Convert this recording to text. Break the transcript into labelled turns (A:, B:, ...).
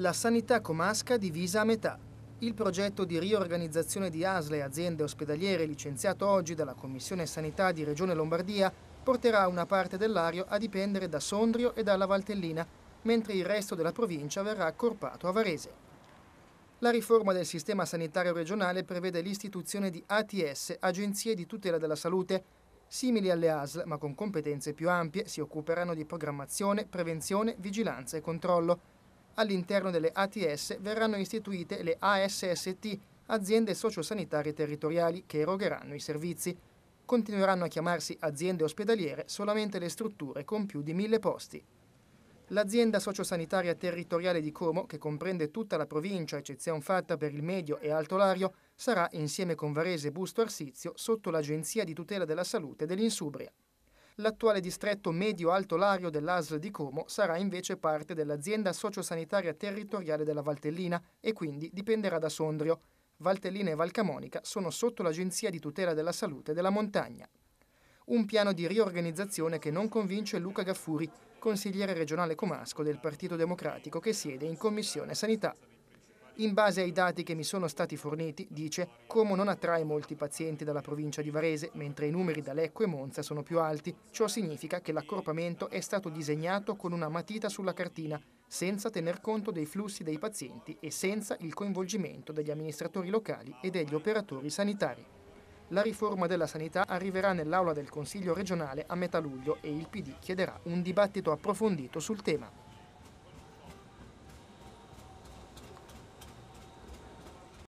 A: la sanità comasca divisa a metà. Il progetto di riorganizzazione di ASLE aziende ospedaliere licenziato oggi dalla Commissione Sanità di Regione Lombardia porterà una parte dell'ario a dipendere da Sondrio e dalla Valtellina, mentre il resto della provincia verrà accorpato a Varese. La riforma del sistema sanitario regionale prevede l'istituzione di ATS, Agenzie di tutela della salute, simili alle ASL ma con competenze più ampie, si occuperanno di programmazione, prevenzione, vigilanza e controllo all'interno delle ATS verranno istituite le ASST, aziende sociosanitarie territoriali, che erogheranno i servizi. Continueranno a chiamarsi aziende ospedaliere solamente le strutture con più di mille posti. L'azienda sociosanitaria territoriale di Como, che comprende tutta la provincia, eccezione fatta per il Medio e Alto Lario, sarà, insieme con Varese Busto Arsizio, sotto l'Agenzia di tutela della salute dell'Insubria. L'attuale distretto medio-alto Lario dell'ASL di Como sarà invece parte dell'azienda sociosanitaria territoriale della Valtellina e quindi dipenderà da Sondrio. Valtellina e Valcamonica sono sotto l'Agenzia di tutela della salute della montagna. Un piano di riorganizzazione che non convince Luca Gaffuri, consigliere regionale comasco del Partito Democratico che siede in Commissione Sanità. In base ai dati che mi sono stati forniti, dice, Como non attrae molti pazienti dalla provincia di Varese, mentre i numeri da Lecco e Monza sono più alti. Ciò significa che l'accorpamento è stato disegnato con una matita sulla cartina, senza tener conto dei flussi dei pazienti e senza il coinvolgimento degli amministratori locali e degli operatori sanitari. La riforma della sanità arriverà nell'aula del Consiglio regionale a metà luglio e il PD chiederà un dibattito approfondito sul tema.